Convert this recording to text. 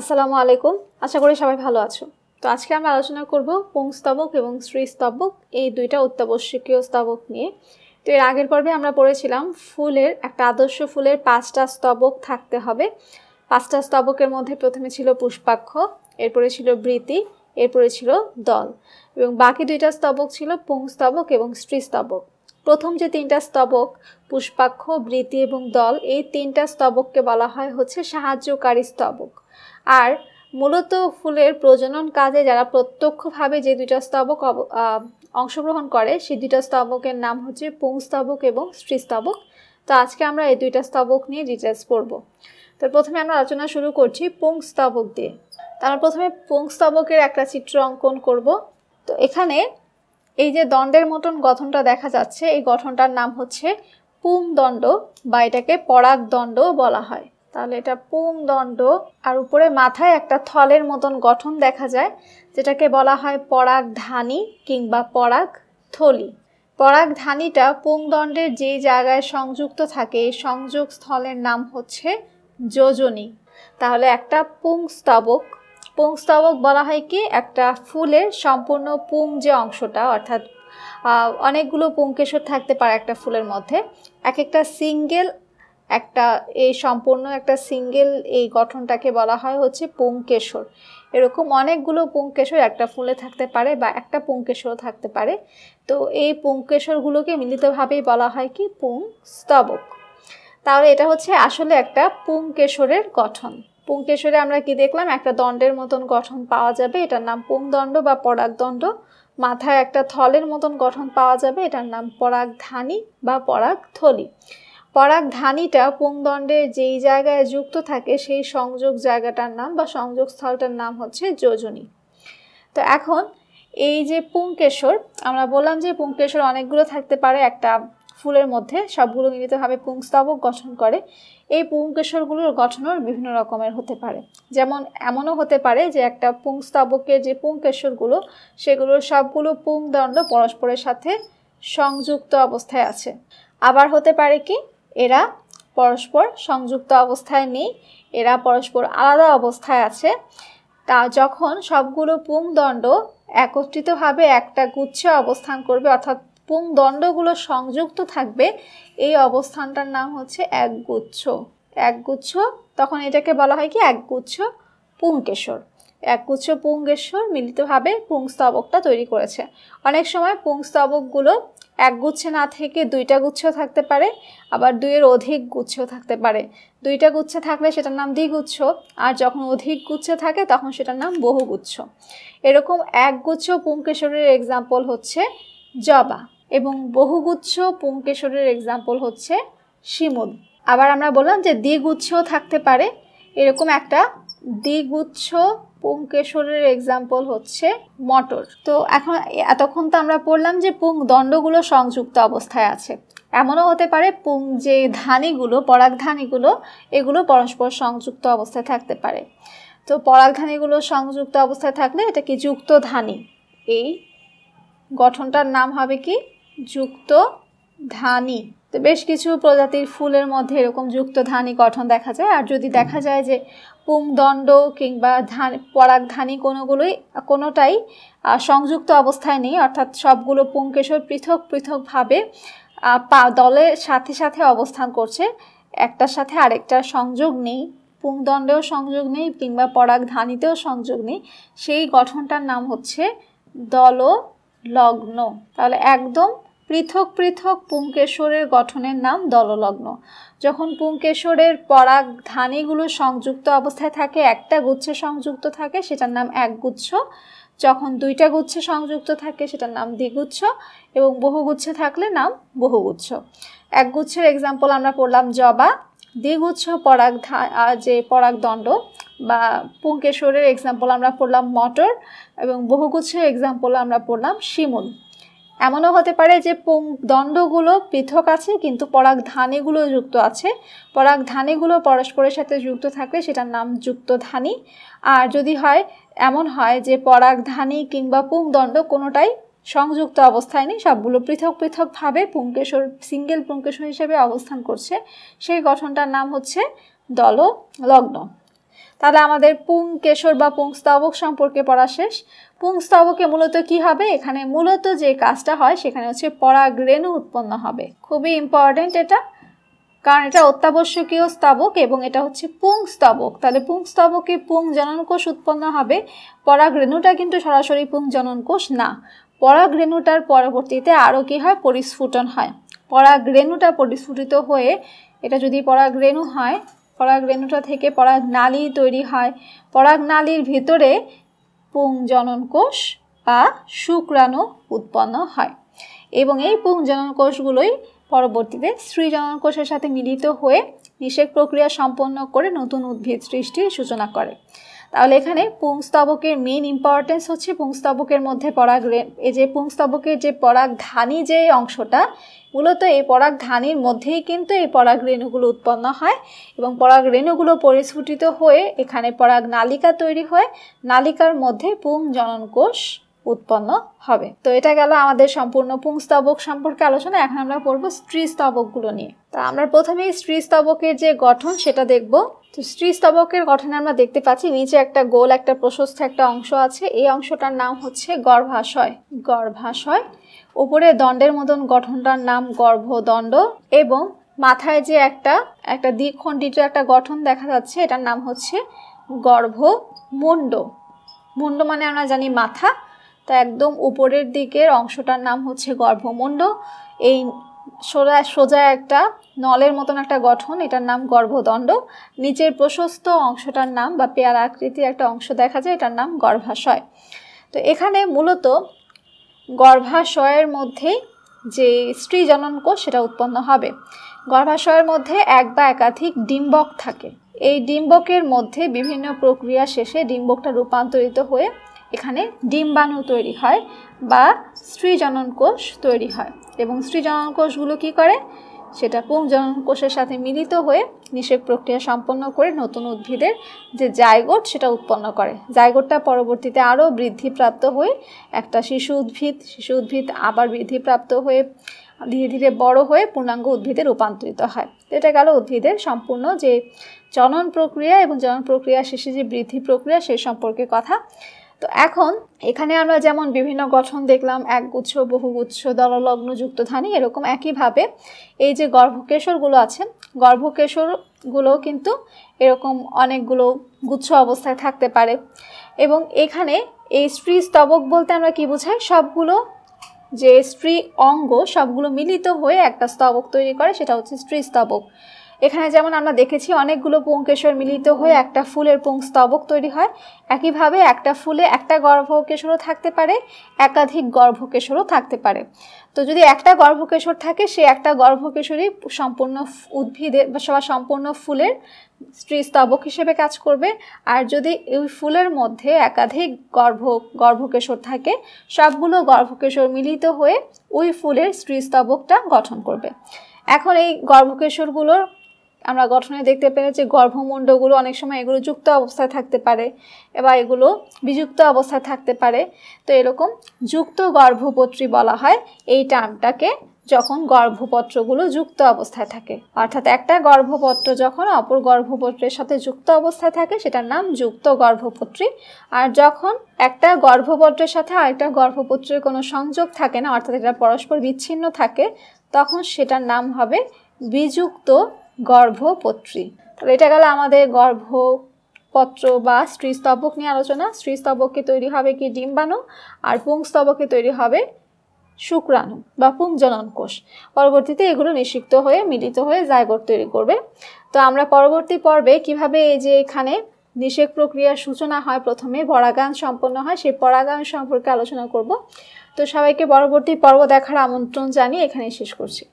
আসসালামু আলাইকুম আশা করি সবাই ভালো আছো তো আজকে আমরা আলোচনা করব পুংস্তবক এবং স্ত্রীস্তবক এই দুইটা অত্যাবশ্যকীয় স্তবক নিয়ে তো এর আগের পর্বে আমরা পড়েছিলাম ফুলের একটা আদর্শ ফুলের পাঁচটা স্তবক থাকতে হবে পাঁচটা স্তবকের মধ্যে প্রথমে ছিল পুষ্পাক্ষ এরপরে ছিল বৃতি এরপরে ছিল দল এবং বাকি দুইটা স্তবক ছিল পুংস্তবক এবং স্ত্রীস্তবক প্রথম যে তিনটা স্তবক পুষ্পাক্ষ বৃতি এবং দল এই তিনটা স্তবককে বলা হয় হচ্ছে সাহায্যকারী স্তবক আর মূলত ফুলের প্রজনন কাজে যারা প্রত্যক্ষভাবে যে দুইটা স্তবক অংশগ্রহণ করে সেই দুইটা স্তবকের নাম হচ্ছে পুংস্তবক এবং স্ত্রীস্তবক তো আজকে আমরা এই দুইটা স্তবক নিয়ে ডিটেলস পড়ব তো প্রথমে আমরা আলোচনা শুরু করছি পুংস্তবক দিয়ে তারা প্রথমে পুংস্তবকের একটা চিত্র অঙ্কন করব তো এখানে এই যে দণ্ডের মতন গঠনটা দেখা যাচ্ছে এই গঠনটার নাম হচ্ছে পুংদণ্ড বা এটাকে পরাগদণ্ড বলা হয় তাহলে এটা পুং দণ্ড আর উপরে মাথায় একটা থলের মতন গঠন দেখা যায় যেটাকে বলা হয় পরাগ ধানি কিংবা পরাগ থলি পরাগ ধানিটা পুংদণ্ডের যে জায়গায় সংযুক্ত থাকে এই সংযোগ স্থলের নাম হচ্ছে যোজনী তাহলে একটা পুংস্তবক পুংস্তবক বলা হয় কি একটা ফুলের সম্পূর্ণ পুং যে অংশটা অর্থাৎ অনেকগুলো পুংকেশর থাকতে পারে একটা ফুলের মধ্যে এক একটা সিঙ্গেল একটা এই সম্পূর্ণ একটা সিঙ্গেল এই গঠনটাকে বলা হয় হচ্ছে পুংকেশর এরকম অনেকগুলো পুংকেশর একটা ফুলে থাকতে পারে বা একটা পুংকেশরও থাকতে পারে তো এই পুংকেশরগুলোকে মিলিতভাবেই বলা হয় কি পুং স্তবক তাহলে এটা হচ্ছে আসলে একটা পুংকেশরের গঠন পুংকেশরে আমরা কি দেখলাম একটা দণ্ডের মতন গঠন পাওয়া যাবে এটার নাম পুংদণ্ড বা পরাগদণ্ড মাথায় একটা থলের মতন গঠন পাওয়া যাবে এটার নাম পরাগধানী বা পরাগথলি ধানিটা পুংদণ্ডের যেই জায়গায় যুক্ত থাকে সেই সংযোগ জায়গাটার নাম বা সংযোগ স্থলটার নাম হচ্ছে যোজনী তো এখন এই যে পুংকেশর আমরা বললাম যে পুংকেশর অনেকগুলো থাকতে পারে একটা ফুলের মধ্যে সবগুলো মিলিতভাবে পুংস্তবক গঠন করে এই পুংকেশরগুলোর গঠনও বিভিন্ন রকমের হতে পারে যেমন এমনও হতে পারে যে একটা পুংস্তবকের যে পুংকেশরগুলো সেগুলোর সবগুলো পুংদণ্ড পরস্পরের সাথে সংযুক্ত অবস্থায় আছে আবার হতে পারে কি এরা পরস্পর সংযুক্ত অবস্থায় নেই এরা পরস্পর আলাদা অবস্থায় আছে তা যখন সবগুলো পুংদণ্ড একত্রিতভাবে একটা গুচ্ছে অবস্থান করবে অর্থাৎ পুংদণ্ডগুলো সংযুক্ত থাকবে এই অবস্থানটার নাম হচ্ছে একগুচ্ছ একগুচ্ছ তখন এটাকে বলা হয় কি একগুচ্ছ পুংকেশর একগুচ্ছ পুঙ্গেশ্বর মিলিতভাবে পুংস্তবকটা তৈরি করেছে অনেক সময় পুংস্তবকগুলো এক গুচ্ছে না থেকে দুইটা গুচ্ছ থাকতে পারে আবার দুইয়ের অধিক গুচ্ছেও থাকতে পারে দুইটা গুচ্ছে থাকলে সেটার নাম দ্বিগুচ্ছ আর যখন অধিক গুচ্ছে থাকে তখন সেটার নাম বহুগুচ্ছ এরকম এক গুচ্ছ পুঙ্কেশ্বরের এক্সাম্পল হচ্ছে জবা এবং বহুগুচ্ছ পুঙ্কেশ্বরের এক্সাম্পল হচ্ছে শিমুল আবার আমরা বললাম যে দ্বিগুচ্ছও থাকতে পারে এরকম একটা দ্বিগুচ্ছ পুংকেশরের এক্সাম্পল হচ্ছে মটর তো এখন এতক্ষণ তো আমরা পড়লাম যে পুং দণ্ডগুলো সংযুক্ত অবস্থায় আছে এমনও হতে পারে পুং যে ধানিগুলো পরাগধানিগুলো এগুলো পরস্পর সংযুক্ত অবস্থায় থাকতে পারে তো পরাগধানিগুলো সংযুক্ত অবস্থায় থাকলে এটা কি যুক্ত ধানি এই গঠনটার নাম হবে কি যুক্ত ধানি তো বেশ কিছু প্রজাতির ফুলের মধ্যে এরকম যুক্ত ধানি গঠন দেখা যায় আর যদি দেখা যায় যে পুংদণ্ড কিংবা ধান পরাগধানি কোনোগুলোই কোনোটাই সংযুক্ত অবস্থায় নেই অর্থাৎ সবগুলো পুংকেশর পৃথক পৃথকভাবে পা দলের সাথে সাথে অবস্থান করছে একটার সাথে আরেকটার সংযোগ নেই পুংদণ্ডেও সংযোগ নেই কিংবা পরাগধানিতেও সংযোগ নেই সেই গঠনটার নাম হচ্ছে দল লগ্ন তাহলে একদম পৃথক পৃথক পুংকেশরের গঠনের নাম দললগ্ন যখন পুংকেশরের পরাগ ধানিগুলো সংযুক্ত অবস্থায় থাকে একটা গুচ্ছে সংযুক্ত থাকে সেটার নাম একগুচ্ছ যখন দুইটা গুচ্ছে সংযুক্ত থাকে সেটার নাম দ্বিগুচ্ছ এবং বহুগুচ্ছে থাকলে নাম বহুগুচ্ছ একগুচ্ছের এক্সাম্পল আমরা পড়লাম জবা দ্বিগুচ্ছ পরাগ যে পরাগদণ্ড বা পুঙ্কেশ্বরের এক্সাম্পল আমরা পড়লাম মটর এবং বহুগুচ্ছের এক্সাম্পল আমরা পড়লাম শিমুল এমনও হতে পারে যে দণ্ডগুলো পৃথক আছে কিন্তু পরাগ ধানিগুলো যুক্ত আছে পরাগ ধানেগুলো পরস্পরের সাথে যুক্ত থাকলে সেটার নাম যুক্ত ধানি আর যদি হয় এমন হয় যে পরাগ ধানি কিংবা দণ্ড কোনোটাই সংযুক্ত অবস্থায় নেই সবগুলো পৃথক পৃথকভাবে পুঙ্কেশর সিঙ্গেল পুঙ্কেশর হিসেবে অবস্থান করছে সেই গঠনটার নাম হচ্ছে দল লগ্ন তাহলে আমাদের পুংকেশর বা পুংস্তবক সম্পর্কে পড়া শেষ পুংস্তবকে মূলত কি হবে এখানে মূলত যে কাজটা হয় সেখানে হচ্ছে পরাগরেণু উৎপন্ন হবে খুবই ইম্পর্টেন্ট এটা কারণ এটা অত্যাবশ্যকীয় স্তবক এবং এটা হচ্ছে পুংস্তবক তাহলে পুংস্তবকে পুং জননকোষ উৎপন্ন হবে পরাগরেণুটা কিন্তু সরাসরি পুং জননকোষ না পরাগরেণুটার পরবর্তীতে আরও কী হয় পরিস্ফুটন হয় পরাগরেণুটা পরিস্ফুটিত হয়ে এটা যদি পরাগরেণু হয় পরাগরেণুটা থেকে পরাগনালী তৈরি হয় নালির ভিতরে পুংজনন কোষ বা শুক্রাণু উৎপন্ন হয় এবং এই পুংজনন কোষগুলোই পরবর্তীতে স্ত্রীজনন কোষের সাথে মিলিত হয়ে নিষেক প্রক্রিয়া সম্পন্ন করে নতুন উদ্ভিদ সৃষ্টির সূচনা করে তাহলে এখানে পুংস্তবকের মেন ইম্পর্টেন্স হচ্ছে পুংস্তবকের মধ্যে পরাগ এই যে পুংস্তবকের যে পরাগ ধানি যে অংশটা মূলত এই পরাগ ধানির মধ্যেই কিন্তু এই পরাগ রেণুগুলো উৎপন্ন হয় এবং পরাগ রেণুগুলো পরিস্ফুটিত হয়ে এখানে পরাগ নালিকা তৈরি হয় নালিকার মধ্যে পুং জননকোষ উৎপন্ন হবে তো এটা গেল আমাদের সম্পূর্ণ পুংস্তবক সম্পর্কে আলোচনা এখন আমরা পড়বো স্ত্রী স্তবকগুলো নিয়ে তা আমরা প্রথমেই স্ত্রী স্তবকের যে গঠন সেটা দেখব তো স্ত্রীস্তবকের গঠনে আমরা দেখতে পাচ্ছি নিচে একটা গোল একটা প্রশস্ত একটা অংশ আছে এই অংশটার নাম হচ্ছে গর্ভাশয় গর্ভাশয় উপরে দণ্ডের মতন গঠনটার নাম গর্ভদণ্ড এবং মাথায় যে একটা একটা দ্বিখণ্ডিত একটা গঠন দেখা যাচ্ছে এটার নাম হচ্ছে গর্ভমুণ্ড মুণ্ড মানে আমরা জানি মাথা তা একদম উপরের দিকের অংশটার নাম হচ্ছে গর্ভমুণ্ড এই সোজা সোজা একটা নলের মতন একটা গঠন এটার নাম গর্ভদণ্ড নিচের প্রশস্ত অংশটার নাম বা পেয়ার আকৃতির একটা অংশ দেখা যায় এটার নাম গর্ভাশয় তো এখানে মূলত গর্ভাশয়ের মধ্যেই যে স্ত্রী জননকোষ সেটা উৎপন্ন হবে গর্ভাশয়ের মধ্যে এক বা একাধিক ডিম্বক থাকে এই ডিম্বকের মধ্যে বিভিন্ন প্রক্রিয়া শেষে ডিম্বকটা রূপান্তরিত হয়ে এখানে ডিম্বাণু তৈরি হয় বা স্ত্রীজনন কোষ তৈরি হয় এবং স্ত্রীজনন কোষগুলো কি করে সেটা পুংজনন কোষের সাথে মিলিত হয়ে নিষেক প্রক্রিয়া সম্পন্ন করে নতুন উদ্ভিদের যে জায়গোট সেটা উৎপন্ন করে জায়গোটটা পরবর্তীতে আরও বৃদ্ধিপ্রাপ্ত হয়ে একটা শিশু উদ্ভিদ শিশু উদ্ভিদ আবার বৃদ্ধিপ্রাপ্ত হয়ে ধীরে ধীরে বড় হয়ে পূর্ণাঙ্গ উদ্ভিদে রূপান্তরিত হয় এটা গেল উদ্ভিদের সম্পূর্ণ যে জনন প্রক্রিয়া এবং জনন প্রক্রিয়া শেষে যে বৃদ্ধি প্রক্রিয়া সে সম্পর্কে কথা তো এখন এখানে আমরা যেমন বিভিন্ন গঠন দেখলাম একগুচ্ছ বহুগুচ্ছ দলগ্ন যুক্ত ধানি এরকম একইভাবে এই যে গর্ভকেশরগুলো আছে গর্ভকেশরগুলোও কিন্তু এরকম অনেকগুলো গুচ্ছ অবস্থায় থাকতে পারে এবং এখানে এই স্ত্রী স্তবক বলতে আমরা কি বোঝাই সবগুলো যে স্ত্রী অঙ্গ সবগুলো মিলিত হয়ে একটা স্তবক তৈরি করে সেটা হচ্ছে স্ত্রী স্তবক এখানে যেমন আমরা দেখেছি অনেকগুলো পুংকেশর মিলিত হয়ে একটা ফুলের পুংস্তবক তৈরি হয় একইভাবে একটা ফুলে একটা গর্ভকেশরও থাকতে পারে একাধিক গর্ভকেশরও থাকতে পারে তো যদি একটা গর্ভকেশর থাকে সে একটা গর্ভকেশরই সম্পূর্ণ উদ্ভিদের বা সম্পূর্ণ ফুলের স্ত্রীস্তবক হিসেবে কাজ করবে আর যদি ওই ফুলের মধ্যে একাধিক গর্ভ গর্ভকেশর থাকে সবগুলো গর্ভকেশর মিলিত হয়ে ওই ফুলের স্ত্রীস্তবকটা গঠন করবে এখন এই গর্ভকেশরগুলোর আমরা গঠনে দেখতে পেরেছি গর্ভমুণ্ডগুলো অনেক সময় এগুলো যুক্ত অবস্থায় থাকতে পারে এবার এগুলো বিযুক্ত অবস্থায় থাকতে পারে তো এরকম যুক্ত গর্ভপত্রী বলা হয় এই টার্মটাকে যখন গর্ভপত্রগুলো যুক্ত অবস্থায় থাকে অর্থাৎ একটা গর্ভপত্র যখন অপর গর্ভপত্রের সাথে যুক্ত অবস্থায় থাকে সেটার নাম যুক্ত গর্ভপত্রী আর যখন একটা গর্ভপত্রের সাথে আরেকটা গর্ভপত্রের কোনো সংযোগ থাকে না অর্থাৎ এটা পরস্পর বিচ্ছিন্ন থাকে তখন সেটার নাম হবে বিযুক্ত গর্ভপত্রী তাহলে এটা গেল আমাদের গর্ভপত্র বা স্ত্রীস্তবক নিয়ে আলোচনা স্ত্রীস্তবককে তৈরি হবে কি ডিম্বাণু আর পুংস্তবকে তৈরি হবে শুক্রাণু বা পুংজনন কোষ পরবর্তীতে এগুলো নিষিক্ত হয়ে মিলিত হয়ে জায়গর তৈরি করবে তো আমরা পরবর্তী পর্বে কিভাবে এই যে এখানে নিষেক প্রক্রিয়ার সূচনা হয় প্রথমে পরাগায়ন সম্পন্ন হয় সেই পরাগায়ন সম্পর্কে আলোচনা করব তো সবাইকে পরবর্তী পর্ব দেখার আমন্ত্রণ জানিয়ে এখানে শেষ করছি